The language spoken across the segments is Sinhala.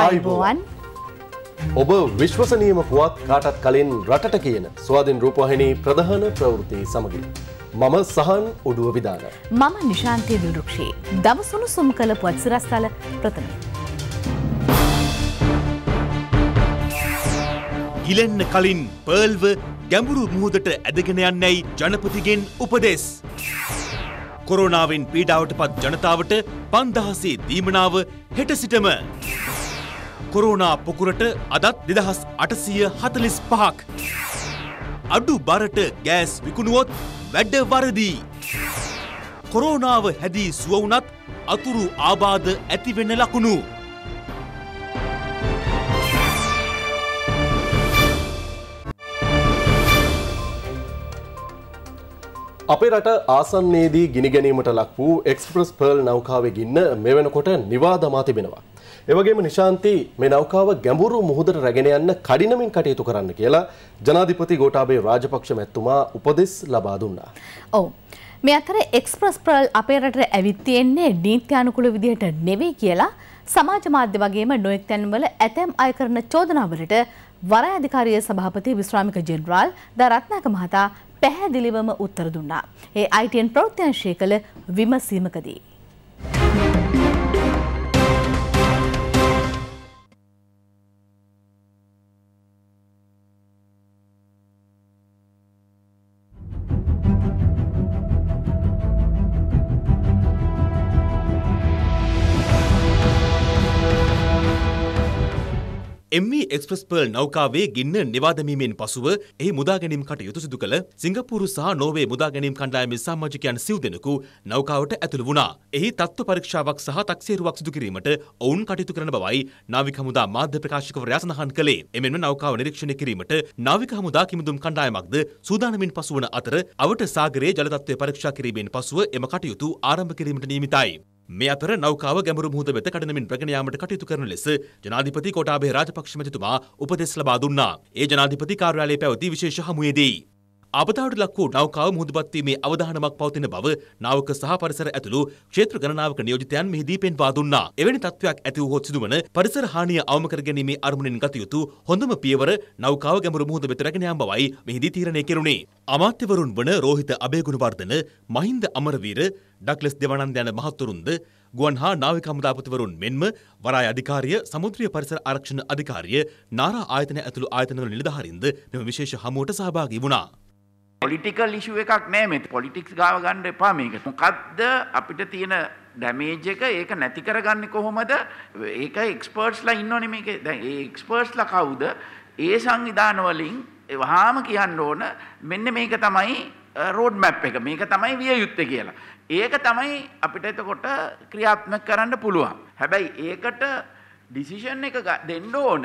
අයිබෝවන් ඔබ විශ්වසනීයම පුවත් කාටත් කලින් රටට කියන ස්වාධින් රූපහිනී ප්‍රධාන ප්‍රවෘත්ති සමගින්. මම සහන් උඩුව විධාන. මම නිශාන්තය විරුක්ෂයේ දවසුණු සුම් කළ පුවත් සිරස්ථල ප්‍රථම. ඉලෙන්න කලින් පර්ල්ව ගැඹුරු මුහුදට ඇදගෙන යන්නැයි ජනපතිගෙන් උපදෙස්. කොරෝනාවෙන් පීඩාවට පත් ජනතාවට පන්දහසේ දීමනාව හෙට සිටම. කොරෝනා පොකුරට අදත් දෙදහස් අටසිය හතලිස් පහක්. අඩු බරට ගෑස් විකුණුවොත් වැඩ වරදී. කොරෝනාව හැදී සුවවුනත් අතුරු ආබාධ ඇතිවෙන ලකුණු. අපේ රට ආසන්නේදී ගිනිගැනීමට ලක් වූ එක්ස්ප්‍රස් පර්ල් නෞකාවෙ ගින්න මෙ වෙනකොට නිවාදමා තිබෙනවා. එවගේම නිශාන්ති මේ නෞකාව ගැඹුරු මුහුදට රැගෙන යන්න කඩිනමින් කටයුතු කරන්න කියලා ජනාධිපති ගෝඨාභය රාජපක්ෂ මැතිතුමා උපදෙස් ලබා දුන්නා. ඔව්. මේ අතර එක්ස්ප්‍රස් පර්ල් අපේ රටට ඇවිත් තියෙන්නේ නීත්‍යානුකූල විදිහට නෙවෙයි කියලා සමාජ මාධ්‍ය වගේම නොයෙක් තැන්වල ඇතැම් අය කරන චෝදනාවලට වරාය අධිකාරියේ සභාපති විශ්‍රාමික ජෙනරාල් ද රත්නාක මහතා පැහැදිලිවම උත්තර දුන්නා. ඒ ITN ප්‍රවෘත්ති අංශය කළ විමසීමකදී එම එක්ස්ප්‍රස්පර්ල් නෞකාවේ ගින්න නිවාදමීමෙන් පසුව එහි මුදාගැනීම් කටයුතු සිදු කළ සිංගපූරු සහ නෝවේ මුදාගැනීම් කණ්ඩායමේ සාමාජිකයන් සිව් දෙනෙකු නෞකාවට ඇතුළු වුණා. එහි තත්ත්ව පරීක්ෂාවක් සහ තක්සේරුවක් සිදු කිරීමට ඔවුන් කටයුතු කරන බවයි නාවික හමුදා මාධ්‍ය ප්‍රකාශකවරයා සඳහන් කළේ. එමෙන්ම නෞකාව නිරීක්ෂණය කිරීමට නාවික හමුදා කිමුදුම් කණ්ඩායමක්ද සූදානමින් පසුවන අතර අවට සාගරයේ ජල තත්ත්වය පරීක්ෂා කිරීමෙන් පසුව එම කටයුතු ආරම්භ කිරීමට නියමිතයි. මේ අතර නෞකාව ගැඹුරු මුහුද වෙත කඩනමින් ප්‍රගෙන යාමට කටයුතු කරන ලෙස ජනාධිපති කොටාභය රාජපක්ෂ මැතිතුමා උපදෙස් ලබා දුන්නා. ඒ ජනාධිපති කාර්යාලයේ පැවති විශේෂ හමුවේදී අබදාවට ලක් වූ නෞකාව මුහුදුපත්වීමේ අවධානමක් පවතින බව නාවක සහ පරිසර ඇතුළු ක්ෂේත්‍ර ගණනාවක නියෝජිතයන් මෙහිදී පෙන්වා දුන්නා. එවැනි තත්ත්වයක් ඇති වූහොත් සිදුවන පරිසර හානිය අවම කර ගැනීමේ අරමුණෙන් ගත යුතු හොඳම පියවර නෞකාව ගැඹුරු මුහුද වෙත රැගෙන යාම බවයි මෙහිදී තීරණය කෙරුණේ. අමාත්‍යවරුන් වන රෝහිත අබේගුණවර්ධන, මහින්ද අමරවීර, ඩක්ලස් දෙවනන්ද යන මහත්වරුන්ද ගුවන් හා නාවික හමුදාපතිවරුන් මෙන්ම වරාය අධිකාරිය සමුද්‍රීය පරිසර ආරක්ෂණ අධිකාරිය නාරා ආයතන ඇතුළු ආයතනවල නිලධාරීන්ද මෙම විශේෂ හමුවට සහභාගී වුණා. පොලිටිකල් ඉෂුව එකක් නෑ මෙත පොලිටික්ස් ගාව ගන්න එපා මේක. මොකද්ද අපිට තියෙන ඩැමේජ් එක ඒක නැති කරගන්නේ කොහොමද? ඒක එක්ස්පර්ට්ස්ලා ඉන්නෝනේ මේකේ. දැන් ඒ එක්ස්පර්ට්ස්ලා කවුද? ඒ සංවිධාන වලින් වහාම කියන්න ඕන මෙන්න මේක තමයි රෝඩ් මැප් එක. මේක තමයි විය යුත්තේ කියලා. ඒක තමයි අපිට එතකොට ක්‍රියාත්මක කරන්න පුළුවන්. හැබැයි ඒකට ඩිසිෂන් එක දෙන්න ඕන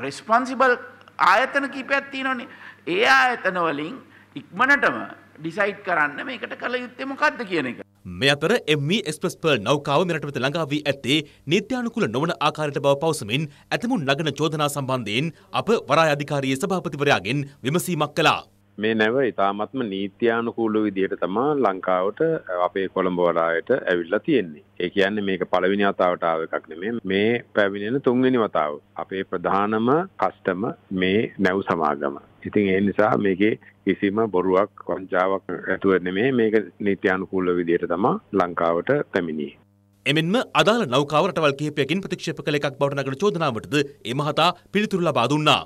රෙස්පොන්සිබල් ආයතන කීපයක් තියෙනවනේ. ඒ ආයතන වලින් ඉක්මනටම ඩිසයිට් කරන්න මේකට කළ යුත්තේ මොකක්ද කියන එක. මේ අතර එම්මී එස්ප්‍රස් පර්ල් නෞකාව මෙරට වෙත ළඟා වී ඇත්තේ නීත්‍යානුකූල නොවන ආකාරයට බව පවසමින් ඇතමුන් නගන චෝදනා සම්බන්ධයෙන් අප වරාය අධිකාරියේ සභාපතිවරයාගෙන් විමසීමක් කළා. මේ නැව ඉතාමත්ම නීත්‍යානුකූල විදිහට තමා ලංකාවට අපේ කොළඹ වරායට ඇවිල්ලා තියෙන්නේ. ඒ කියන්නේ මේක පළවෙනි වතාවට ආව එකක් නෙමෙයි. මේ පැමිණෙන තුන්වෙනි වතාව. අපේ ප්‍රධානම කස්ටම මේ නැව් සමාගම. ඉතින් ඒ නිසා මේකේ කිසිම බොරුවක් වංචාවක් ඇතුව නෙමේ මේක නීත්‍යානුකූල විදියට තමා ලංකාවට පැමිණියේ. එමෙන්ම අදාළ නෞකාව රටවල් කිහිපයකින් ප්‍රතික්ෂේප කළ එකක් බවට නගන චෝදනාවටද ඒ මහතා පිළිතුරු ලබා දුන්නා.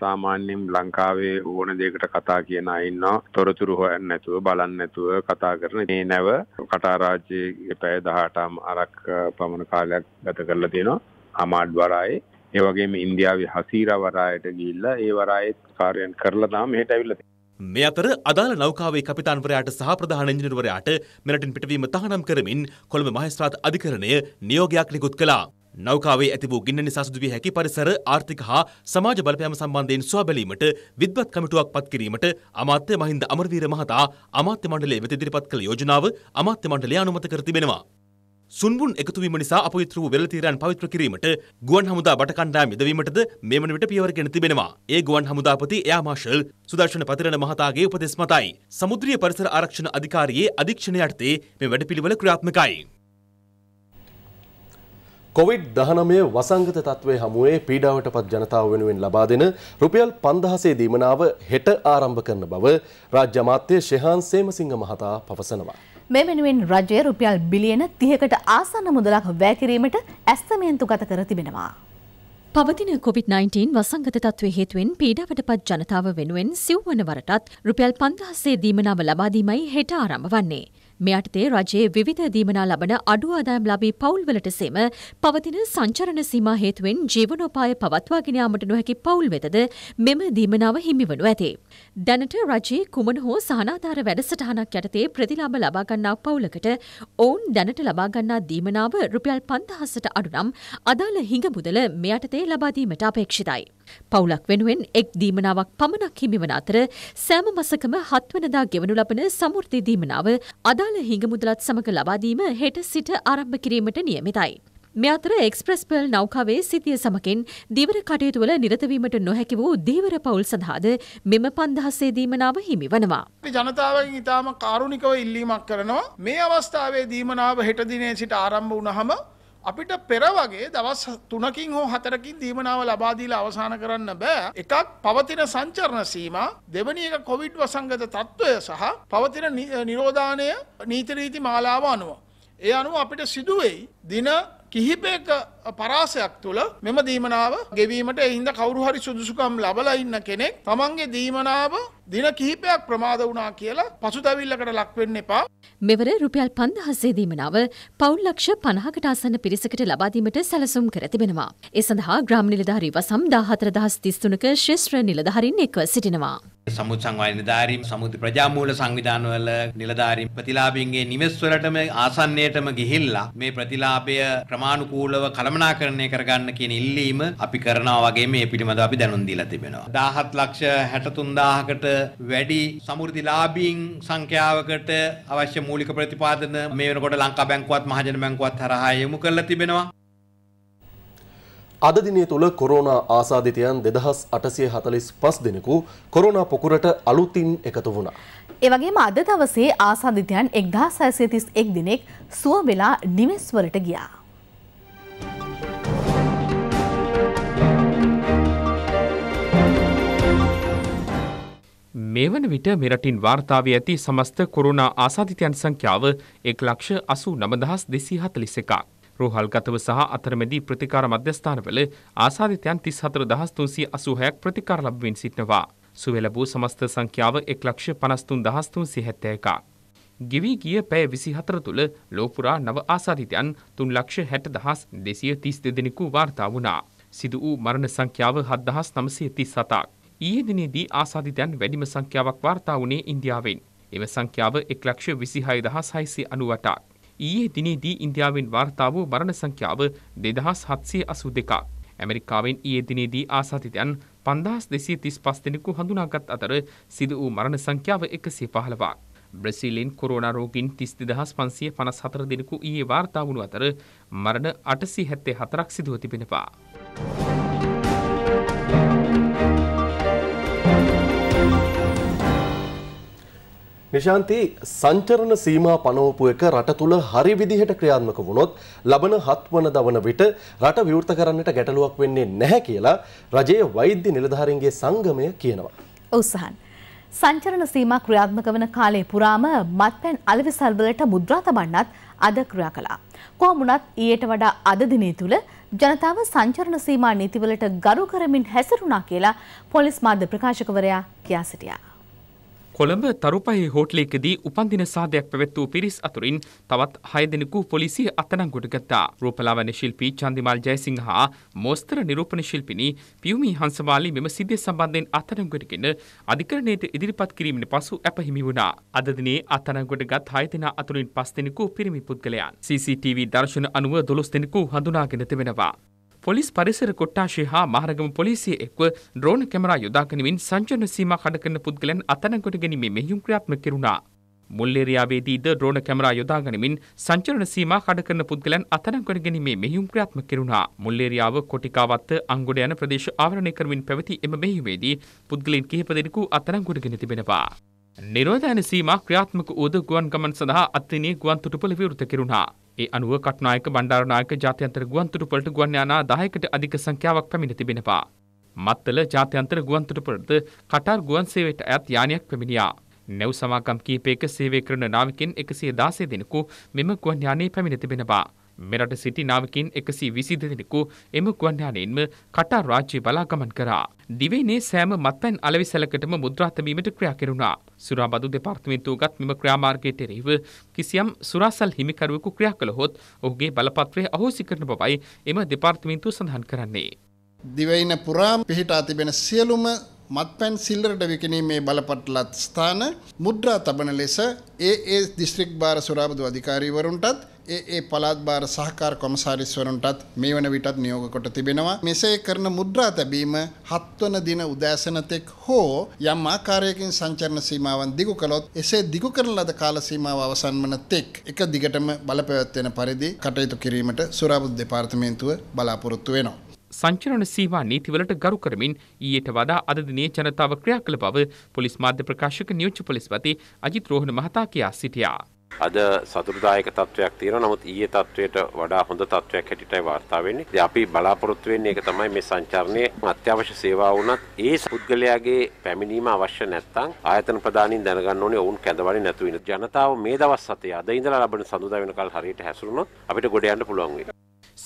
සාමාන්‍යයෙන් ලංකාවේ ඕන දෙයකට කතා කියන අය ඉන්නවා තොරතුරු හොයන්න නැතුව බලන්න නැතුව කතා කරන මේ නැව කටාරාජ්‍යයේ පැය 18ක් අරක් පමණ කාලයක් ගත කරලා තියෙනවා අමාඩ් වරායේ ඒ වගේම ඉන්දියාවේ හසීර වරායට ගිහිල්ලා ඒ වරායෙත් කාර්යයන් කරලා තාම මෙහෙට ඇවිල්ලා මේ අතර අදාළ නෞකාවේ කපිතාන්වරයාට සහ ප්‍රධාන ඉංජිනේරුවරයාට මෙරටින් පිටවීම තහනම් කරමින් කොළඹ මහේස්ත්‍රාත් අධිකරණය නියෝගයක් නිකුත් කළා. නෞකාවේ ඇති වූ ගින්න නිසා සිදුවිය හැකි පරිසර ආර්ථික හා සමාජ බලපෑම සම්බන්ධයෙන් සුව බැලීමට විද්වත් කමිටුවක් පත් කිරීමට අමාත්‍ය මහින්ද අමරවීර මහතා අමාත්‍ය මණ්ඩලය වෙත ඉදිරිපත් කළ යෝජනාව අමාත්‍ය මණ්ඩලය අනුමත කර තිබෙනවා. සුන්බුන් එකතුවීම නිසා අපවිත්‍ර වූ වෙළතීරයන් පවිත්‍ර කිරීමට ගුවන් හමුදා බට කණ්ඩායම් යෙදවීමටද මේ වන විට පියවර ගෙන තිබෙනවා. ඒ ගුවන් හමුදාපති එයා මාර්ෂල් සුදර්ශන පතිරණ මහතාගේ උපදෙස් මතයි. සමුද්‍රීය පරිසර ආරක්ෂණ අධිකාරියේ අධීක්ෂණය යටතේ මේ වැඩපිළිවෙල ක්‍රියාත්මකයි. කොවිඩ් දහනමය වසංගත තත්ත්වය හමුවේ පීඩාවට පත් ජනතාව වෙනුවෙන් ලබා දෙන රුපියල් පන්දහසේ දීමනාව හෙට ආරම්භ කරන බව රාජ්‍ය අමාත්‍ය ශෙහාන් සේමසිංහ මහතා පවසනවා. මේ වෙනුවෙන් රජය රුපියල් බිලියන තිහකට ආසන්න මුදලක් වැෑකිරීමට ඇස්තමයන්තු ගත කර තිබෙනවා. පවතින COොVID-19 වසංගත තත්ව හේතුවෙන් පීඩාවට පත් ජනතාව වෙනුවෙන් සිව්වන වරටත් රුපියල් පන්දහසේ දීමනාව ලබාදීමයි හෙට ආරම වන්නේ. මේ යටතේ රජයේ විවිධ දීමනා ලබන අඩු ආදායම් ලාභී පවුල්වලට සෙම පවතින සංචරණ සීමා හේතුවෙන් ජීවනෝපාය පවත්වාගෙන යාමට නොහැකි පවුල් වෙතද මෙම දීමනාව හිමිවනු ඇතේ. දැනට රජයේ කුමන හෝ සහනාධාර වැඩසටහනක් යටතේ ප්‍රතිලාභ ලබා ගන්නා පවුලකට ඔවුන් දැනට ලබා ගන්නා දීමනාව රුපියල් 5000ට අඩු නම් අදාළ හිඟ මුදල මේ යටතේ ලබා දීමට අපේක්ෂිතයි. පවුලක් වෙනුවෙන් එක් දීමනාවක් පමණක් හිමිවන අතර සෑම මසකම හත්වනදා ගෙවනු ලබන සමෘද්ධි දීමනාව අදාළ විශාල හිඟමුදලත් සමඟ ලබාදීම හෙට සිට ආරම්භ කිරීමට නියමිතයි. මෙ අතර එක්ස්ප්‍රස් පෙල් නෞකාවේ සිතිය සමකින් දිවර කටයුතුවල නිරතවීමට නොහැකි වූ දීවර පවුල් සඳහාද මෙම පන්දහස්සේ දීමනාව හිමි වනවා. ජනතාවගෙන් ඉතාම කාරුණිකව ඉල්ලීමක් කරනවා මේ අවස්ථාවේ දීමනාව හෙටදිනේ සිට ආරම්භ වනහම අපිට පෙර වගේ දවස් තුනකින් හෝ හතරකින් දීමනාව ලබාදීලා අවසාන කරන්න බෑ එකක් පවතින සංචරණ සීම දෙවනි එක කොවිඩ් වසංගත තත්ත්වය සහ පවතින නිරෝධානය නීතිරීති මාලාව අනුව. ඒ අනුව අපිට සිදුවෙයි දින කිහිපයක පරාසයක් තුළ මෙම දීමනාව ගෙවීමට එහින්ද කවරු හරි සුදුසුකම් ලබලා ඉන්න කෙනෙක් තමන්ගේ දීමනාව දින කිහිපයක් ප්‍රමාද වුණා කියලා පසුතැවිල්ලකට ලක් වෙන්න එපා. මෙවර රුපියල් 5000 දීමනාව පවුල් ලක්ෂ 50කට ආසන්න පිරිසකට ලබා දීමට සැලසුම් කර තිබෙනවා. ඒ සඳහා ග්‍රාම නිලධාරී වසම් 14033ක ශ්‍රේෂ්ඨ නිලධාරීන් එක්ව සිටිනවා. සමුත් සංවාය නිලධාරීන් සමුති ප්‍රජාමූල සංවිධානවල නිලධාරීන් ප්‍රතිලාභීන්ගේ නිවෙස්වලටම ආසන්නයටම ගිහිල්ලා මේ ප්‍රතිලාභය ක්‍රමානුකූලව කළමනාකරණය කරගන්න කියන ඉල්ලීම අපි කරනවා වගේ මේ පිළිබඳව අපි දැනුම් දීලා තිබෙනවා. 17 ලක්ෂ 63000කට වැඩි සමෘද්ධිලාභීන් සංඛ්‍යාවකට අවශ්‍ය මූලික ප්‍රතිපාදන මේ වෙනකොට ලංකා බැංකුවත් මහජන බැංකුවත් හරහා යොමු කරලා තිබෙනවා. අද දිනය තුළ කොරෝනා ආසාධිතයන් දෙදහස් අටසිය හතලිස් පස් දෙනෙකු කොරෝනා පොකුරට අලුතින් එකතු වුණා. ඒවගේම අද දවසේ ආසාධිතයන් එක්දා සැසය තිස් එක් දිනෙක් සුව වෙලා නිවෙස්වලට ගියා. මේ වන විට මෙරටින් වාර්තාාව ඇති සමස්ත කොරුණා ආසාධිතයන් සංඛ්‍යාව එක් ලක්ෂ අසු නමදහස් දෙසී හතලිස එකක්. රෝහල්ගතව සහ අතරමැදී ප්‍රතිකාර මධ්‍යස්ථානවල ආසාධිතයන් තිස් හතර දහස් තුන්සි අසූහයක් ප්‍රතිකාර ලබ්වෙන් සිටනවා. සුවෙලබූ සමස්ත සංඛ්‍යාව එක් ලක්ෂ පනස්තුන් දහස්තුන් සිහැත්ත එකක්. ගෙවී ගිය පැය විසි හතර තුළ ලෝපුරා නව ආසාධිතයන් තුන් ලක්ෂ හැට දහස් දෙසිය තිස් දෙදෙනෙකු වාර්තා වුණා. සිදු වූ මරණ සංඛ්‍යාව හත්දහස් නමසය තිස් සතාක්. ඊයේ දිනේදී ආසාදිතයන් වැඩිම සංඛ්‍යාවක් වාර්තා වුණේ ඉන්දියාවෙන්. එම සංඛ්‍යාව 1,26,698ක්. ඊයේ දිනේදී ඉන්දියාවෙන් වාර්තා වූ මරණ සංඛ්‍යාව 2,782ක්. ඇමරිකාවෙන් ඊයේ දිනේදී ආසාදිතයන් 5,235 දෙනෙකු හඳුනාගත් අතර සිදු වූ මරණ සංඛ්‍යාව 115ක්. බ්‍රසිලෙන් කොරෝනා රෝගීන් 32554 දෙනෙකු ඊයේ වාර්තා වුණු අතර මරණ 874ක් සිදුව තිබෙනවා. නිශාන්ති සංචරණ සීමා පනවපු එක රට තුල හරි විදිහට ක්‍රියාත්මක වුණොත් ලබන හත්වන දවන විට රට විවෘත කරන්නට ගැටලුවක් වෙන්නේ නැහැ කියලා රජයේ වෛද්‍ය නිලධාරීන්ගේ සංගමය කියනවා. උසහන් සංචරණ සීමා ක්‍රියාත්මක වන කාලේ පුරාම මත්පැන් අලෙවිසල් වලට මුද්‍රා තබන්නත් අද ක්‍රියා කළා. කොහොම වුණත් ඊට වඩා අද දිනේ තුල ජනතාව සංචරණ සීමා නීතිවලට ගරු කරමින් හැසිරුණා කියලා පොලිස් මාධ්‍ය ප්‍රකාශකවරයා කියා සිටියා. කොළඹ තරුපහි හෝටලයකදී උපන්දින සාදයක් පැවැත් වූ පිරිස් අතුරින් තවත් හය දෙනෙකු පොලිසිය අත්අඩංගුවට ගත්තා. රූපලාවන්‍ය ශිල්පී චන්දිමල් ජයසිංහ හා මෝස්තර නිරූපණ ශිල්පිනී පියුමි හංසමාලි මෙම සිද්ධිය සම්බන්ධයෙන් අත්අඩංගුවටගෙන අධිකරණයට ඉදිරිපත් කිරීමෙන් පසු අපහිමි වුණා. අද දිනේ අත්අඩංගුවටගත් හය දෙනා අතුරින් පස් දෙනෙකු පිරිමි පුද්ගලයන්. CCTV දර්ශන අනුව 12 දෙනෙකු හඳුනාගෙන තිබෙනවා. පොලිස් පරිසර කොට්ටාශය හා මහරගම පොලිසිය එක්ව ඩ්‍රෝන කැමරා යොදාගනිමින් සංචරණ සීමා කඩ කරන පුද්ගලයන් අතනකොට ගැනීමේ මෙහියුම් ක්‍රියාත්මක කෙරුණා. මුල්ලේරියාවේදීද ඩ්‍රෝන කැමරා යොදාගනිමින් සංචරණ සීමා කඩ කරන පුද්ගලයන් අතනකොට ගැනීමේ මෙහියුම් ක්‍රියාත්මක කෙරුණා. මුල්ලේරියාව කොටිකාවත්ත අංගොඩ යන ප්‍රදේශ ආවරණය කරමින් පැවති එම මෙහියුමේදී පුද්ගලයන් කිහිප දෙනෙකු අතනකොටගෙන තිබෙනවා. නිරෝධයන සීමා ක්‍රියාත්මක වූද ගුවන් ගමන් සඳහා අත්තිනී ගුවන් තුටුපළ විවෘත කෙරුණා. ඒ අනුව කට්නායක බණ්ඩාරනායක ජාත්‍යන්තර ගුවන්තොටුපළට ගුවන් යානා 10කට අධික සංඛ්‍යාවක් පැමිණ තිබෙනවා. මත්තල ජාත්‍යන්තර ගුවන්තොටුපළට කටාර් ගුවන් සේවයට අයත් යානයක් පැමිණියා. නැව් සමාගම් කීපයක සේවය කරන නාවිකින් 116 දෙනෙකු මෙම ගුවන් යානයේ පැමිණ තිබෙනවා. මෙරට සිටි නාවකින් එකසි විසිද දෙනෙකු එම ගුවන්යානයෙන්ම කටාර් රාජ්‍ය බලාගමන් කරා. දිවයිනේ සෑම මත්පැන් අලවිසැලකටම මුද්‍රාතමීමට ක්‍රියා කෙරුණා. සුරාබදු දෙපාර්තමේන්තුව ගත් මෙම ක්‍රියාමාර්ගයට එරෙහිව කිසියම් සුරාසල් හිමිකරුවෙකු ක්‍රියා කළහොත් ඔහුගේ බලපත්‍රය අහෝසි කරන බවයි එම දෙපාර්තමේන්තුව සඳහන් කරන්නේ. දිවයින පුරාම පිහිටා තිබෙන සියලුම මත්පැන් සිල්ලරට විකිණීමේ බලපටලත් ස්ථාන මුද්‍රා තබන ලෙස ඒ ඒ දිස්ත්‍රික් භාර සුරාබදු අධිකාරීවරුන්ටත් ඒ ඒ පළාත් භාර සහකාර කොමසාරිස්වරුන්ටත් මේ වන විටත් නියෝග කොට තිබෙනවා. මෙසේ කරන මුද්‍රා තැබීම හත්වන දින උදෑසනතෙක් හෝ යම් ආකාරයකින් සංචරණ සීමාවන් දිගු කළොත් එසේ දිගු කරන ලද කාල සීමාව අවසන් වන තෙක් එක දිගටම බලපැවැත්වෙන පරිදි කටයුතු කිරීමට සුරාබුද් දෙපාර්තමේන්තුව බලාපොරොත්තු වෙනවා. සංචරණ සීමා නීතිවලට ගරු කරමින් ඊට වඩා අද දිනේ ජනතාව ක්‍රියා කළ බව පොලිස් මාධ්‍ය ප්‍රකාශක නියුච්ච පොලිස්පති අජිත් රෝහණ මහතා කියා සිටියා. අද සතුටුදායක තත්වයක් තියෙනවා නමුත් ඊයේ තත්වයට වඩා හොඳ තත්වයක් හැටියටයි වාර්තා වෙන්නේ. ඉතින් අපි බලාපොරොත්තු වෙන්නේ ඒක තමයි මේ සංචාරණයේ අත්‍යවශ්‍ය සේවා වුණත් ඒ පුද්ගලයාගේ පැමිණීම අවශ්‍ය නැත්නම් ආයතන ප්‍රදානින් දැනගන්න ඕනේ ඔවුන් කැඳවන්නේ නැතු වෙන. ජනතාව මේ දවස් හතේ අද ඉඳලා ලබන සඳුදා වෙනකල් හරියට හැසිරුණොත් අපිට ගොඩ යන්න පුළුවන් වෙයි.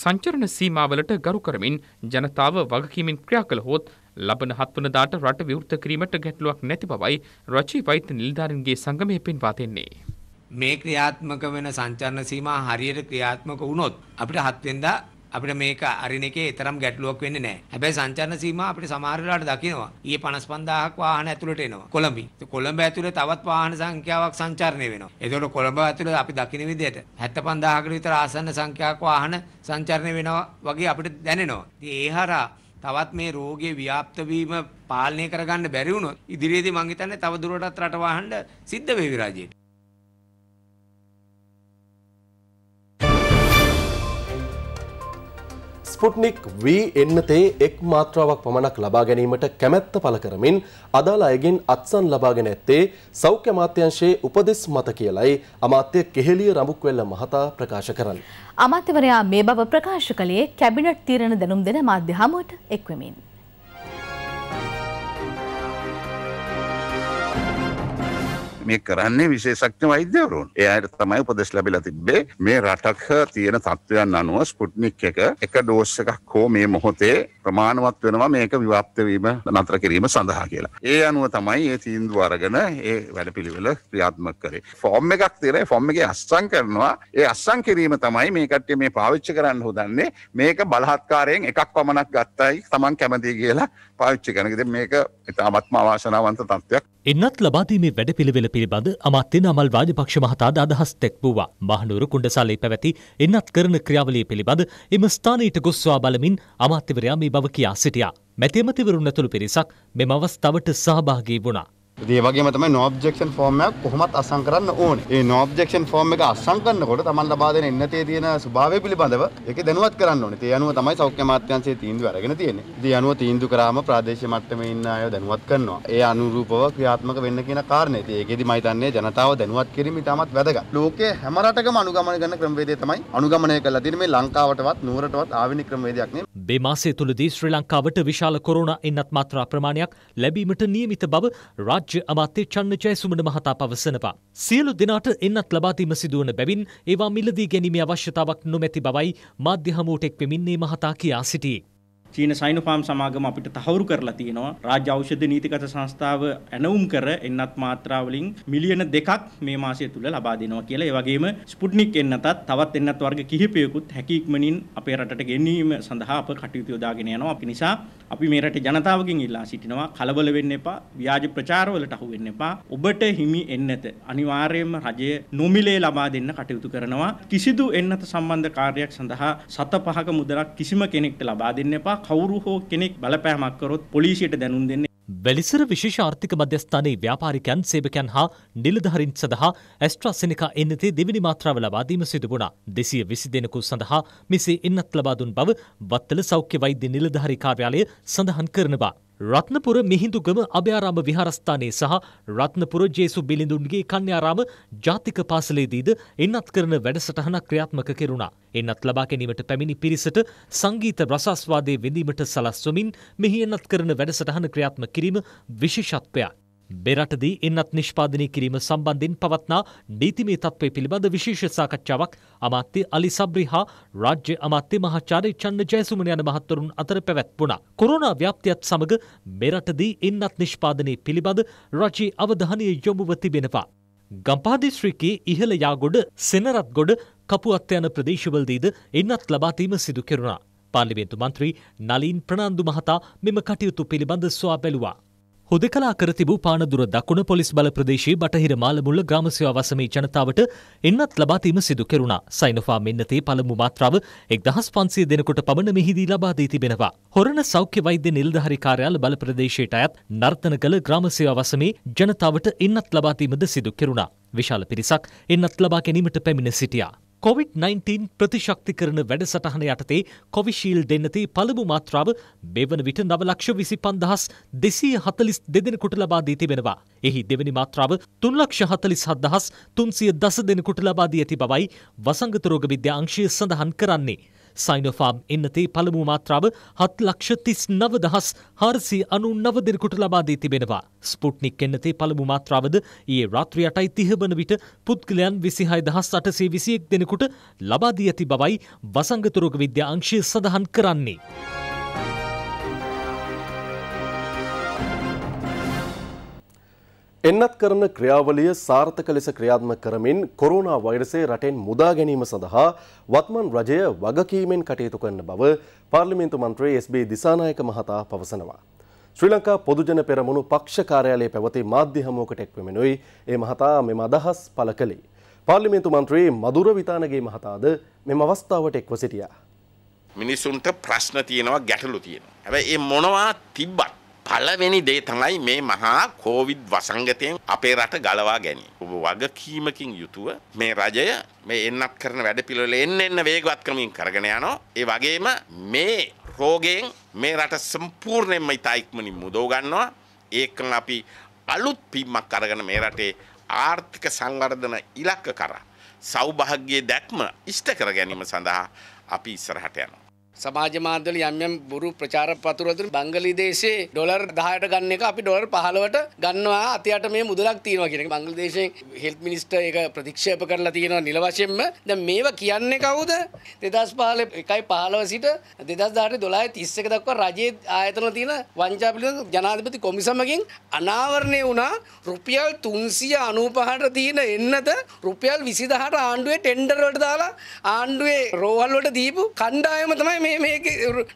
සංචරණ සීමාවලට ගරු කරමින් ජනතාව වගකීමෙන් ක්‍රියා කළහොත් ලබන හත්වනදාට රට විවෘත කිරීමට ගැටලුවක් නැති බවයි රජී වෛද්‍ය නිලධාරීන්ගේ සංගමය පෙන්වා දෙන්නේ. මේ ක්‍රියාත්මක වෙන සංචරණ සීමා හරියට ක්‍රියාත්මක වුණොත් අපිට හත් වෙනදා අපිට මේක අරින එකේ තරම් ගැටලුවක් වෙන්නේ නැහැ. හැබැයි සංචාරන සීමා අපිට සමහර වෙලාවට දකිනවා. ඊයේ 55000ක් වාහන ඇතුළට එනවා. කොළඹින්. කොළඹ ඇතුළේ තවත් වාහන සංඛ්‍යාවක් සංචාරණය වෙනවා. එතකොට කොළඹ ඇතුළේ අපි දකින විදිහට 75000කට විතර ආසන්න සංඛ්‍යාවක් වාහන සංචාරණය වෙනවා වගේ අපිට දැනෙනවා. ඉතින් ඒ හරහා තවත් මේ රෝගේ ව්‍යාප්ත වීම පාලනය කරගන්න බැරි වුණොත් ඉදිරියේදී මං හිතන්නේ තව දුරටත් රට වහන්න සිද්ධ වෙවි රජයට. ස්පුට්නික් වී එන්නතේ එක් මාත්‍රාවක් පමණක් ලබා ගැනීමට කැමැත්ත පළ කරමින් අදාළ අයගෙන් අත්සන් ලබාගෙන ඇත්තේ සෞඛ්‍ය අමාත්‍යංශයේ උපදෙස් මත කියලයි අමාත්‍ය කෙහෙලිය රඹුක්වෙල්ල මහතා ප්‍රකාශ කරන්නේ. අමාත්‍යවරයා මේ බව ප්‍රකාශ කළේ කැබිනට් තීරණ දැනුම් දෙන මාධ්‍ය හමුවට එක්වමින්. මේ කරන්නේ විශේෂක්ඥ වෛද්‍යවරුන් එයට තමයි උපදෙස් ලැබිලා තිබ්බේ මේ රටක් තියෙන තත්ත්වයන් අනුව ස්පුට්නික් එක එක ඩෝස් එකක් හෝ මේ මොහොතේ ප්‍රමාණවත් වෙනවා මේක විවාප්තවීම නතර කිරීම සඳහා කියලා. ඒ අනුව තමයි ඒ තීන්දුව අරගෙන ඒ වැඩපිළිවෙල ක්‍රියාත්මක කරේ. ෆෝම් එකක් තියෙන ෆෝම් එකේ අස්සම් කරනවා. ඒ අස්සම් කිරීම තමයි මේ කට්ටිය මේ පාවිච්චි කරන්න හොදන්නේ. මේක බලහත්කාරයෙන් එකක් වමනක් ගත්තයි Taman කැමති කියලා පාච්චි ගැනකද මේක ඉතාමත්ම අවාශනාවන්ත තත්වයක්. එන්නත් ලබාදීමේ වැඩ පිළිවෙල පිළිබඳ අමාත්‍ය නමල් රාජපක්ෂ මහතාද අදහස් තෙක්වූවා මහනුවර කුණ්ඩසාලේ පැවැති එන්නත් කරන ක්‍රියාවලිය පිළිබඳ එම ස්ථානයට ගොස්වා බලමින් අමාත්‍යවරයා මේ බව කියා සිටියා. මැතිමතිවරුන් ඇතුළු පිරිසක් මෙම අවස්ථාවට සහභාගී වුණා. ඒ වගේම තමයි no objection form එකක් කොහොමත් අසම් කරන්න ඕනේ. ඒ no objection form එක අසම් කරනකොට Taman ලබා දෙන එන්නතේ තියෙන ස්වභාවය පිළිබඳව ඒක දැනුවත් කරන්න ඕනේ. ඒ අනුව තමයි සෞඛ්‍ය මාත්‍යංශයේ තීන්දුව අරගෙන තියෙන්නේ. ඉතින් අනුව තීන්දුව කරාම ප්‍රාදේශීය මට්ටමේ ඉන්න අය දැනුවත් කරනවා. ඒ අනුරූපව ක්‍රියාත්මක වෙන්න කියන කාරණේ. ඉතින් ඒකෙදි මම හිතන්නේ ජනතාව දැනුවත් කිරීම ඉතාමත් වැදගත්. ලෝකයේ හැම රටකම අනුගමනය කරන ක්‍රමවේදය තමයි අනුගමනය කරලා තියෙන්නේ මේ ලංකාවටවත් නුවරටවත් ආවෙන ක්‍රමවේදයක් නේ. මේ මාසය තුලදී ශ්‍රී ලංකාවට විශාල කොරෝනා එන්නත් මාත්‍රා ප්‍රමාණයක් ලැබීමට නියමිත බව රාජ්‍ය රාජ්‍ය අමාත්‍ය චන්නජය සුමන මහතා පවසනවා. සියලු දෙනාට එන්නත් ලබාදීම සිදුවන බැවින් ඒවා මිලදී ගැනීමේ අවශ්‍යතාවක් නොමැති බවයි මාධ්‍ය හමුවටෙක් පෙමින්නේ මහතා කියා සිටියේ. චීන සයිනොෆාම් සමාගම අපිට තහවුරු කරලා තියෙනවා රාජ්‍ය ඖෂධ නීතිගත සංස්ථාව ඇනවුම් කර එන්නත් මාත්‍රා වලින් මිලියන දෙකක් මේ මාසය තුල ලබා දෙනවා කියලා. ඒ වගේම ස්පුට්නික් එන්නතත් තවත් එන්නත් වර්ග කිහිපයකුත් හැකි ඉක්මනින් අපේ රටට ගෙනීම සඳහා අප කටයුතු යොදාගෙන යනවා. ඒ නිසා අපි මේ රටේ ජනතාවගෙන් ඉල්ලා සිටිනවා කලබල වෙන්න එපා, ව්‍යාජ ප්‍රචාරවලට අහු වෙන්න එපා. ඔබට හිමි එන්නත අනිවාර්යයෙන්ම රජය නොමිලේ ලබා දෙන්න කටයුතු කරනවා. කිසිදු එන්නත සම්බන්ධ කාර්යයක් සඳහා සත පහක මුදලක් කිසිම කෙනෙක්ට ලබා දෙන්න එපා. කවුරු හෝ කෙනෙක් බලපෑමක් කරොත් පොලිසියට දැනුම් දෙන්නේ. වැලිසර විශේෂ ආර්ථික මධ්‍යස්ථානයේ ව්‍යාපාරිකයන් සේවකයන් හා නිලධහරින් සඳහා ඇස්ට්‍රස්සෙනකා එන්නතේ දෙවිනි මාත්‍රාව ලබාදීම සිදුවුණා දෙසිය විසි දෙනකු සඳහා මෙසේ එන්නත් ලබාදුන් බව වත්තල සෞඛ්‍ය වෛද්‍ය නිලධහරි කාර්යාලය සඳහන් කරනවා. රත්නපුර මිහිඳුගම අභයාරාම විහාරස්ථානයේ සහ රත්නපුර ජේසු බිලිඳුන්ගේ කන්‍යාරාම ජාතික පාසලේදීද එන්නත් කරන වැඩසටහනක් ක්‍රියාත්මක කෙරුණා. එන්නත් ලබා ගැනීමට පැමිණි පිරිසට සංගීත රසාස්වාදයේ විඳීමට සලස්වමින් මෙහි එන්නත් කරන වැඩසටහන ක්‍රියාත්මක කිරීම විශේෂත්වයක්. බෙරටදී එන්නත් නිෂ්පාදනය කිරීම සම්බන්ධින් පවත්නා නීතිමේ තත්ත්වය පිළිබඳ විශේෂ සාකච්ඡාවක් අමාත්‍ය අලි සබ්‍රි හා රාජ්‍ය අමාත්‍ය මහාචාර්ය චන්න ජයසුමන යන මහත්වරුන් අතර පැවැත්වුණා. කොරෝනා ව්‍යාප්තියත් සමග මෙරටදී එන්නත් නිෂ්පාදනය පිළිබඳ රජයේ අවධානය යොමුව තිබෙනවා. ගම්පා දිස්ත්‍රික්කයේ ඉහළ යාගොඩ සෙනරත්ගොඩ කපුවත් යන ප්‍රදේශවලදීද එන්නත් ලබාදීම සිදු කෙරුණා. පාර්ලිමේන්තු මන්ත්‍රී නලින් ප්‍රනාන්දු මහතා මෙම කටයුතු පිළිබඳ ස්වා බැලුවා. හුදකලා කර තිබූ පානදුර දකුණ පොලිස් බල ප්‍රදේශයේ බටහිර මාලමුල්ල ග්‍රාමසේවා වසමේ ජනතාවට එන්නත් ලබාදීම සිදු කෙරුණා. සයිනොෆා මෙන්නතේ පළමු මාත්‍රාව එක්දහස් පන්සිය දෙනකොට පමණ මෙහිදී ලබා දී තිබෙනවා. හොරණ සෞඛ්‍ය වෛද්‍ය නිලධාරි කාර්යාල බල ප්‍රදේශයට අයත් නර්තනකල ග්‍රාමසේවා වසමේ ජනතාවට එන්නත් ලබාදීමද සිදු කෙරුණා. විශාල පිරිසක් එන්නත් ලබා ගැනීමට පැමිණ සිටියා. කොවිD-19 ප්‍රතිශක්තිකරන වැඩසටහන යටතේ කොවිශීල් දෙන්නති පළමු මාත්‍රාව මෙවන විට නවලක්ෂ විසි පන්දහස් දෙසී හතලිස් දෙදෙනකුට ලබා දී තිබෙනවා. එහි දෙවැනි මාත්‍රාව තුන්ලක්ෂ හතලිස් හත්දහස් තුන්සිය දස දෙනකුට ලබා දී ඇති බවයි වසංගතරෝග විද්‍යාංශය සඳහන් කරන්නේ. සයිනොෆාම් එන්නතේ පළමු මාත්‍රාව හත් ලක්ෂ තිස් නවදහස් හාරසි අනු නවදෙනෙකුට ලබාදී තිබෙනවා. ස්පුට්නික් එන්නතේ පළමු මාත්‍රාවද ඒ රාත්‍රී අටයි තිහබන විට පුද්ගලයන් විසිහය දහස් අටසේ විසියෙක් දෙනෙකුට ලබාදී ඇති බවයි වසංගතුරෝග විද්‍යා අංශය සඳහන් කරන්නේ. එන්නත් කරන ක්‍රියාවලිය සාර්ථක ලෙස ක්‍රියාත්මක කරමින් කොරෝනා වෛරසය රටෙන් මුදා ගැනීම සඳහා වත්මන් රජය වගකීමෙන් කටයුතු කරන බව පාර්ලිමේන්තු මන්ත්‍රී SB දිසානායක මහතා පවසනවා. ශ්‍රී ලංකා පොදුජන පෙරමුණු පක්ෂ කාර්යාලයේ පැවති මාධ්‍ය හමුවකට එක්වෙමිනුයි ඒ මහතා මෙම අදහස් පළ කළේ. පාර්ලිමේන්තු මන්ත්‍රී මදුර විතානගේ මහතාද මෙම අවස්ථාවට එක්ව සිටියා. මිනිසුන්ට ප්‍රශ්න තියෙනවා ගැටලු තියෙනවා. හැබැයි මේ මොනවා තිබ්බත් පළවෙනි දේ තමයි මේ මහා කෝවිඩ් වසංගතයෙන් අපේ රට ගලවා ගැනීම. ඔබ වගකීමකින් යුතුව මේ රජය මේ එන්නත් කරන වැඩපිළිවෙල එන්න එන්න වේගවත් ක්‍රමකින් කරගෙන යනවා. ඒ වගේම මේ රෝගයෙන් මේ රට සම්පූර්ණයෙන්ම ඉතා ඉක්මනින් මුදව ගන්නවා. ඒකම අපි අලුත් පිම්මක් අරගෙන මේ රටේ ආර්ථික සංවර්ධන ඉලක්ක කරා සෞභාග්‍යයේ දැක්ම ඉෂ්ට කර ගැනීම සඳහා අපි ඉස්සරහට යනවා. සමාජ මාධ්‍යවල යම් යම් බොරු ප්‍රචාර පතුරු අතුරු බංගලිදේශයේ ඩොලර් 10ට ගන්න එක අපි ඩොලර් 15ට ගන්නවා අතයට මේ මුදලක් තියෙනවා කියන එක. බංගලිදේශයෙන් හෙල්ත් මිනිස්ටර් ඒක ප්‍රතික්ෂේප කරලා තියෙනවා නිල වශයෙන්ම. දැන් මේවා කියන්නේ කවුද? 2015 1යි 15 සිට 2018 12 31 දක්වා රජයේ ආයතන තියෙන වංචා පිළිබඳ ජනාධිපති කොමිසමකින් අනාවරණය වුණා රුපියල් 395ට තියෙන එන්නත රුපියල් 20000 ආණ්ඩුවේ ටෙන්ඩර් වලට දාලා ආණ්ඩුවේ රෝහල් වලට දීපු කණ්ඩායම තමයි මේ මේ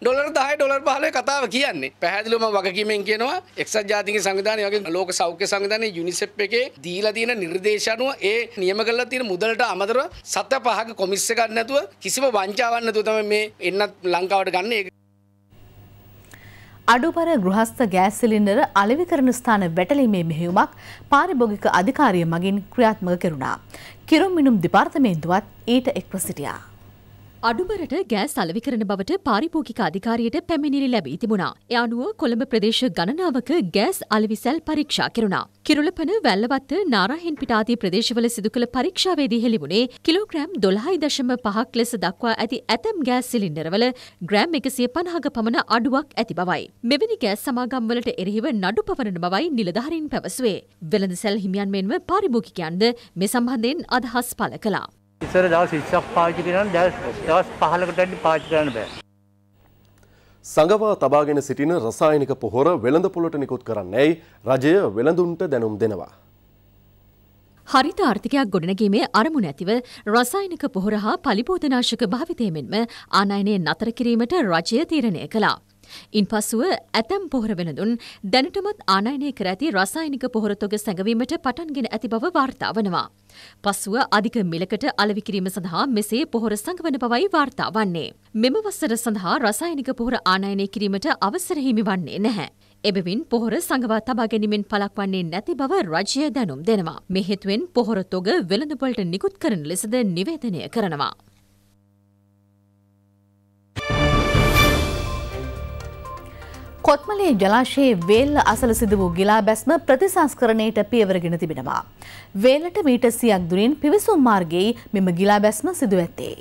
ඩොලර් දාය ඩොලර් පහලය කතාව කියන්නේ පැහැදිලුම වගකීමෙන් කියනවා එක්සත් ජාතික සංවිධානය වගේ ලෝක සෞඛ්‍ය සංවිධානයේ යුනිසෙප් එකේ දීලා තියෙන නිර්දේශ අනුව ඒ නියම කරලා තියෙන මුදලට අමතරව සත පහක කොමිස් එකක් නැතුව කිසිම වංචාවක් නැතුව තමයි මේ එන්නත් ලංකාවට ගන්න ඒක අඩුපර ගෘහස්ථ ගෑස් සිලින්ඩර අලෙවිකරණ ස්ථාන වැටලීමේ මෙහෙයුමක් පාරිභෝගික අධිකාරිය මගින් ක්‍රියාත්මක කෙරුණා. කිරුම් මිනුම් දෙපාර්තමේන්තුවත් ඊට එක්ව සිටියා. අඩුබරට ගෑස් සලවිකරන බවට පාරිභෝගික අධිකාරියට පැමිණිලි ලැබී තිබුණා. ඒ අනුව කොළඹ ප්‍රදේශ ගණනාවක ගෑස් අලෙවිසැල් පරීක්ෂා කෙරුණා. කිරුළපන වැල්ලවත්ත නාරහෙන් පිටාදී ප්‍රදේශවල සිදු කළ පරීක්ෂාවේදී හෙළිබුණේ කිලෝග්‍රෑම් 12.5ක් ලෙස දක්වා ඇති ඇතම් ගෑස් සිලින්ඩරවල ග්‍රෑම් 150ක පමණ අඩුවක් ඇති බවයි. මෙවැනි ගෑස් සමාගම්වලට එරෙහිව නඩු පවරන බවයි නිලධාරීන් පැවසුවේ. වෙළඳ සැල් හිමියන් මෙන්ව පාරිභෝගිකයන්ද මේ සම්බන්ධයෙන් අදහස් පළ කළා. ඉස්සර දවස් 20ක් පාවිච්චි කරන දවස් 15කට වැඩි පාවිච්චි කරන්න බෑ. සංගවා තබාගෙන සිටින රසායනික පොහොර වෙළඳ පොළට නිකුත් කරන්නේයි රජය වෙළඳුන්ට දැනුම් දෙනවා. හරිත ආර්ථිකයක් ගොඩනැගීමේ අරමුණ ඇතිව රසායනික පොහොර හා පලිපෝතනාශක භාවිතය මෙන්ම ආනයනය නතර කිරීමට රජය තීරණය කළා. ඉන් පසුව ඇතැම් පොහොර වෙනදුන් දැනටමත් ආනයනය කර ඇති රසායනික පොහොරතොග සැඟවීමට පටන්ගෙන ඇති බව වාර්තා වනවා. පසුව අධික මිලකට අලවිකිරීම සඳහා මෙසේ පොහොර සංගවන බවයි වාර්තා වන්නේ. මෙම වසර සඳහා රසායනික පොහොර ආනයනය කිරීමට අවසරහිමි වන්නේ නැහැ. එබවින් පොහොර සඟවා තබා ගැනීමෙන් පලක් වන්නේ නැති බව රජය දැනුම් දෙනවා. මෙහෙතුවෙන් පොහොර තොග වෙළඳපොලට නිකුත් කරන ලෙසද නිවේදනය කරනවා. කොත්මලේ ජලාශයේ වේල් අසල සිදු වූ ගිලා බැස්ම ප්‍රතිසංස්කරණයට පියවරගෙන තිබෙනවා. වේලට මීට සියක් දුරින් පිවිසුම් මාර්ගයේ මෙම ගිලා බැස්ම සිදු ඇත්තේ.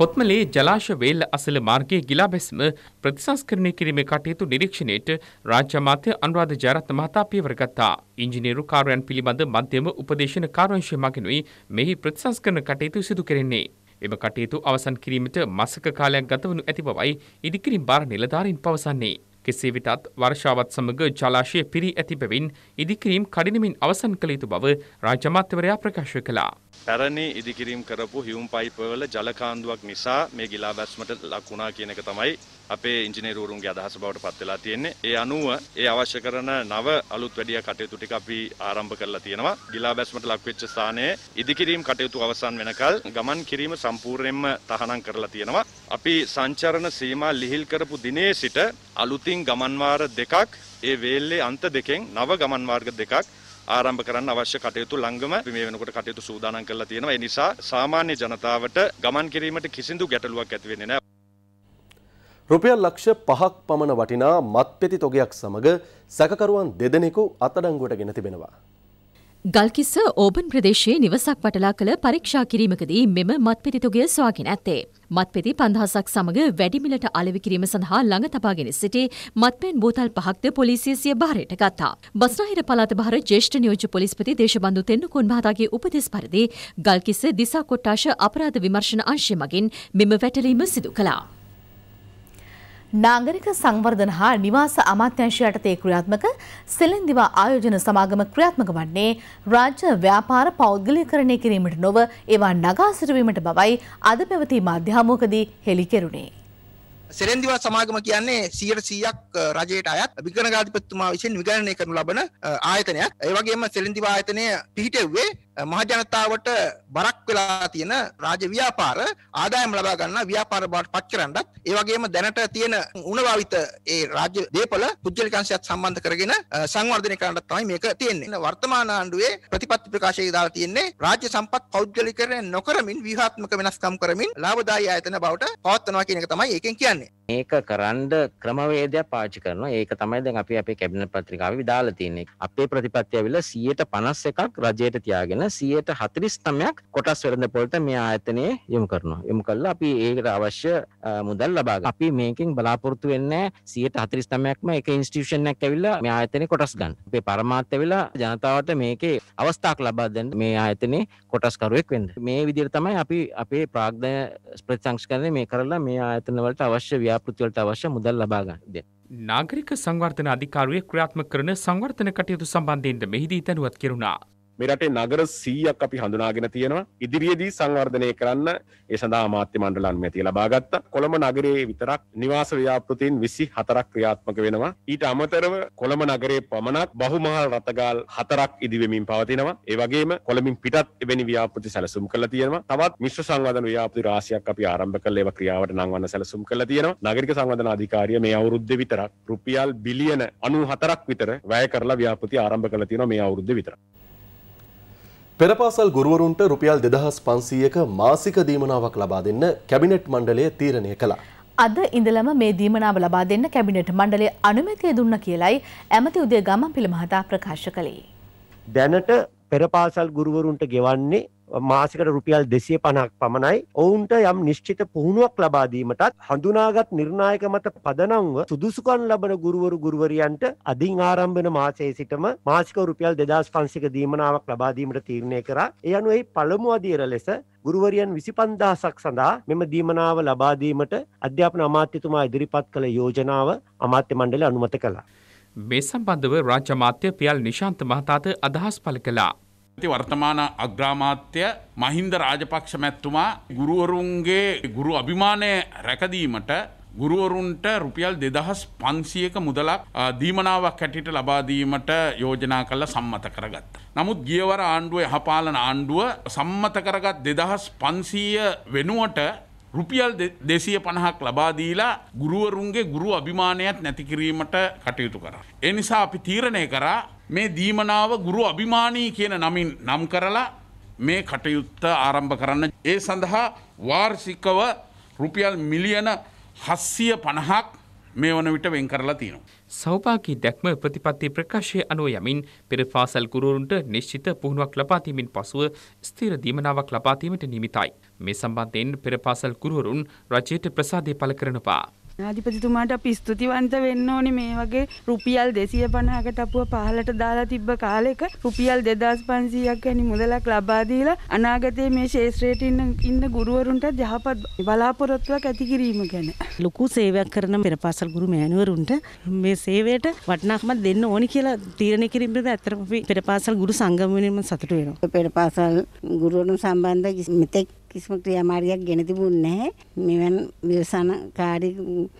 කොත්මලේ ජලාශ වේල අසල මාර්ගයේ ගිලා බැස්ම ප්‍රතිසංස්කරණය කිරීමේ කටයුතු නිරීක්ෂණයට රාජ්‍ය අමාත්‍ය අනුරාධ ජයරත්න මහතා පියවර ගත්තා. ඉංජිනේරු කාර්යයන් පිළිබඳ මධ්‍යම උපදේශන කාර්යංශය මගිනුයි මෙහි ප්‍රතිසංස්කරණ කටයුතු සිදු කෙරෙන්නේ. එම කටයුතු අවසන් කිරීමට මාසක කාලයක් ගතවනු ඇති බවයි ඉදිකිරීම් භාර නිලධාරීන් පවසන්නේ. කෙසේ වෙතත් වර්ෂාවත් සමග ජලාශය පිරී ඇති බැවින් ඉදිකිරීම් කඩිනමින් අවසන් කළ යුතු බව රාජ්‍යමාත්‍යවරයා ප්‍රකාශ කළා. පැරණි ඉදිකිරීම් කරපු හියුම් පයිපවල ජලකාන්දුවක් නිසා මේ ගිලා බැස්මට ලක්ුණා කියන එක තමයි අපේ ඉංජිනේරුවරුන්ගේ අදහස බවට පත් වෙලා තියෙන්නේ. ඒ අනුව ඒ අවශ්‍ය කරන නව අලුත් වැඩියා කටයුතු ටික අපි ආරම්භ කරලා තියෙනවා. ගිලා බැස්මට ලක්වෙච්ච ස්ථානයේ ඉදිකිරීම් කටයුතු අවසන් වෙනකල් ගමන් කිරීම සම්පූර්ණයෙන්ම තහනම් කරලා තියෙනවා. අපි සංචරණ සීමා ලිහිල් කරපු දිනේ සිට අලුතින් ගමන් දෙකක් ඒ වේල්ලේ අන්ත දෙකෙන් නව ගමන් දෙකක් ආරම්භ කරන්න අවශ්‍ය කටයුතු ළඟම මේ වෙනකොට කටයුතු සූදානම් කරලා තියෙනවා. ඒ නිසා සාමාන්‍ය ජනතාවට ගමන් කිරීමට කිසිදු ගැටලුවක් ඇති වෙන්නේ නැහැ. රුපියල් ලක්ෂ පහක් පමණ වටිනා මත්පෙති තොගයක් සමග සැකකරුවන් දෙදෙනෙකු අත්අඩංගුවට ගෙන තිබෙනවා. ගල්කිස්ස ඕබන් ප්‍රදේශයේ නිවසක් වටලා කළ පරීක්ෂා කිරීමකදී මෙම මත්පෙතිතුගය ස්වාගෙන ඇත්තේ. මත්පෙති පන්දහසක් සමඟ වැඩිමිලට අලවිකිරීම සඳහා ළඟ තබාගෙන සිටි මත්පැන් බෝතල් පහක්ද පොලිසිය සිය භාරයට ගත්තා. බස්නාහිර පළාත භාර ජේෂ්ඨ නියෝජ්‍ය පොලිස්පති දේශබන්දු තෙන්නුකුන් මහතාගේ උපදෙස් පරිදි ගල්කිස්ස දිසා කොට්ටාශ අපරාධ විමර්ශන අංශය මගින් මෙම වැටලීම සිදු කළා. නාගරික සංවර්ධන හා නිවාස අමාත්‍යංශ යටතේ ක්‍රියාත්මක සෙලෙන්දිවා ආයෝජන සමාගම ක්‍රියාත්මක වන්නේ රාජ්‍ය ව්‍යාපාර පෞද්ගලීකරණය කිරීමට නොව ඒවා නගා සිටුවීමට බවයි අද පැවති මාධ්‍ය හමුවකදී හෙළි කෙරුණේ. සෙරෙන්දිවා සමාගම කියන්නේ 100%ක් රජයට අයත් විගණනාධිපතිතුමා විසින් විගණනය කරනු ලබන ආයතනයක්. ඒ වගේම සෙරෙන්දිවා ආයතනය පිහිටෙව්වේ මහජනතාවට බරක් වෙලා තියෙන රාජ්‍ය ව්‍යාපාර ආදායම ලබා ගන්න ව්‍යාපාර බවට පත් කරන්නත් ඒ වගේම දැනට තියෙන උණභාවිත ඒ රාජ්‍ය දේපල පුද්ගලික අංශයත් සම්බන්ධ කරගෙන සංවර්ධනය කරන්නත් තමයි මේක තියෙන්නේ. වර්තමාන ආණ්ඩුවේ ප්‍රතිපත්ති ප්‍රකාශයේ දාලා තියෙන්නේ රාජ්‍ය සම්පත් පෞද්ගලිකරණය නොකරමින් ව්‍යුහාත්මක වෙනස්කම් කරමින් ලාභදායී ආයතන බවට පවත්වනවා කියන එක තමයි ඒකෙන් කියන්නේ. ඒක කරන්ඩ ක්‍රමවේදයක් පාචි කරන ඒක තමයි දැන් අපි අපේ කැබිනට පත්‍රිකාව විදාල තියන්නේ අපේ ප්‍රතිපත්තිය විල සියයට පනස් එකක් රජයට තියාගෙන සියයට හතිරිස් තමයක් කොටස් වෙරඳ පොලට මේ ආයතනය යොමු කරනවා යොමු කල්ල අපි ඒකට අවශ්‍ය මුදල් ලබා අපි මේකින් බලාපොරතු වෙන්න සියට හතිරිස් තමයක්ම එක ඉන්ස්ටිෂනක් ඇවිල්ල මේ ආයතනය කොටස් ගන්න අපේ පරමාත්‍ය වෙලා ජනතාවට මේකේ අවස්ථාක් ලබා දැන් මේ ආයතනය කොටස්කරුවෙක් වෙන්න මේ විදිර තමයි අපි අපේ ප්‍රාග්ධය ප්‍රතිංක්ෂ කරන මේ කරලා මේ ආයතනවලට අවශ්‍ය ව්‍යා ව්‍යාපෘතිවලට අවශ්‍ය මුදල් ලබා ගන්න. නාගරික සංවර්ධන අධිකාරිය ක්‍රියාත්මක කරන සංවර්ධන කටයුතු සම්බන්ධයෙන්ද මෙහිදී දැනුවත් කෙරුණා. මෙරටේ නගර සීයක් අපි හඳුනාගෙන තියෙනවා ඉදිරියේදී සංවර්ධනය කරන්න ඒ සඳහා මාත්‍ය මණ්ඩලන් මෙති ලබාගත්ත කොළඹ නගරයේ විතරක් නිවාස ව්‍යාපෘතීන් විසි හතරක් ක්‍රියාත්මක වෙනවා ඊට අමතරව කොළඹ නගරයේ පමණක් බහුමහල් රථගාල් හතරක් ඉදිවෙමින් පවතිනවා ඒ වගේම කොළඹින් පිටත් එවැනි ව්‍යාපෘති සැලසුම් කරලා තියෙනවා තවත් මිශ්‍ර සංවර්ධන ව්‍යාපෘති රාශියක් අපි ආරම්භ කරලා ඒවා ක්‍රියාවට නංවන්න සැලසුම් කරලා තියෙනවා නගරික සංවර්ධන අධිකාරිය මේ අවුරුද්දේ විතරක් රුපියල් බිලියන 94ක් විතර වැය කරලා ව්‍යාපෘති ආරම්භ කරලා තියෙනවා මේ අවුරුද්දේ විතරක් පෙරපාසල් ගුරුවරුන්ට රුපියල් දෙදහස් පන්සීයක මාසික දීමනාවක් ලබා දෙන්න කැබිනට් මණ්ඩලය තීරණය කළා. අද ඉඳලම මේ දීමනාව ලබා දෙන්න කැබිනට් මණ්ඩලය අනුමැතිය දුන්න කියලයි ඇමති උදේ ගමන් පිළ මහතා ප්‍රකාශ කළේ. දැනට පෙරපාසල් ගුරුවරුන්ට ගෙවන්නේ මාසිකට රුපියල් දෙසිය පණක් පමණයි ඔවුන්ට යම් නිශ්චිත පුහුණුවක් ලබාදීමටත් හඳුනාගත් නිර්ණායක මත පදනම්ව සුදුසුකන් ලබන ගුරුවරු ගුරුවරියන්ට අධින් ආරම්භන මාසයේ සිටම මාසික රුපියල් දෙදස් පන්සික දීමනාවක් ලබාදීමට තීරණය කර එයනුයි පළමු අධීර ලෙස ගුරුවරියන් විසි පන්දහසක් සඳහා මෙම දීමනාව ලබාදීමට අධ්‍යාපන අමාත්‍යතුමා ඉදිරිපත් කළ යෝජනාව අමාත්‍ය මණ්ඩල අනුමත කළා. මේ සම්බන්ධව රාජ්‍ය මාත්‍ය පියල් නිශාන්ත මහතාත අදහස් පළ කළා. ඇති වර්තමාන අග්‍රාමාත්‍ය මහින්ද රාජපක්ෂ මැත්තුමා ගුරුවරුන්ගේ ගුරු අභිමානය රැකදීමට ගුරුවරුන්ට රුපියල් දෙදහස් පන්සියක මුදලක් දීමනාවක් හැටිට ලබාදීමට යෝජනා කල්ල සම්මත කරගත්ත. නමුත් ගියවර ආණ්ඩුව යහපාලන ආණ්ඩුව සම්මත කරගත් දෙදහස් පන්සීය වෙනුවට රුපියල් දෙසිය පණහක් ලබාදීලා ගුරුවරුන්ගේ ගුරු අභිමානයක් නැතිකිරීමට කටයුතු කර. එනිසා අපි තීරණය කරා මේ දීමනාව ගුරු අභිමානී කියන නමින් නම් කරලා මේ කටයුත්ත ආරම්භ කරන්න. ඒ සඳහා වාර්ෂිකව රුපියල් මිලියන හස්සිය පණහක් මේ වන විට වෙන් කරලා තියෙනවා. සෞභාගී දැක්ම ප්‍රතිපත්ති ප්‍රකාශය අනුව යමින් පෙර පාසල් ගුරුවරුන්ට නිශ්චිත පුහුණුවක් ලබා දීමෙන් පසුව ස්ථිර දීමනාවක් ලබා දීමට නිමිතයි. මේ සම්බන්ධයෙන් පෙර පාසල් ගුරුවරුන් රජයට ප්‍රසාදය පළ කරනවා. ආධිපතිතුමාට අපි ස්තුතිවන්ත වෙන්න ඕනි මේ වගේ රුපියල් 250කට අපුව පහලට දාලා තිබ්බ කාලෙක රුපියල් 2500ක් වැනි මුදලක් ලබා දීලා අනාගතයේ මේ ශාස්ත්‍රයට ඉන්න ඉන්න ගුරුවරුන්ට යහපත් බලාපොරොත්තුවක් ඇති කිරීම ගැන ලොකු සේවයක් කරන පෙරපාසල් ගුරු මෑණිවරුන්ට මේ සේවයට වටිනාකමක් දෙන්න ඕනි කියලා තීරණය කිරීම පිළිබඳ ඇත්තටම අපි පෙරපාසල් ගුරු සංගම වෙනුවෙන් සතුටු වෙනවා පෙරපාසල් ගුරුවරුන් සම්බන්ධ මෙතෙක් කිසිම ක්‍රියාමාර්ගයක් ගෙන තිබුණ නැහැ. මෙවන් විවසනකාරී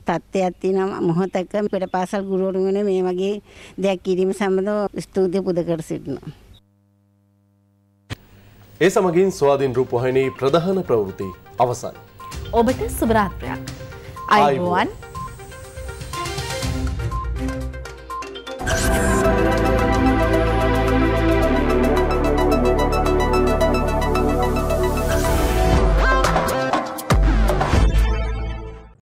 තත්ත්වයක් තියෙන මොහොතක පෙර පාසල් ගුරුවරුන් මේ වගේ දෙයක් කිරීම සම්බන්ධව ස්තුතිය පුද කර සිටිනවා. ඒ සමගින් ස්වාධීන් රූපවාහිනී ප්‍රධාන ප්‍රවෘත්ති අවසන්. ඔබට සුබ රාත්‍රියක්. අයුබෝවන්.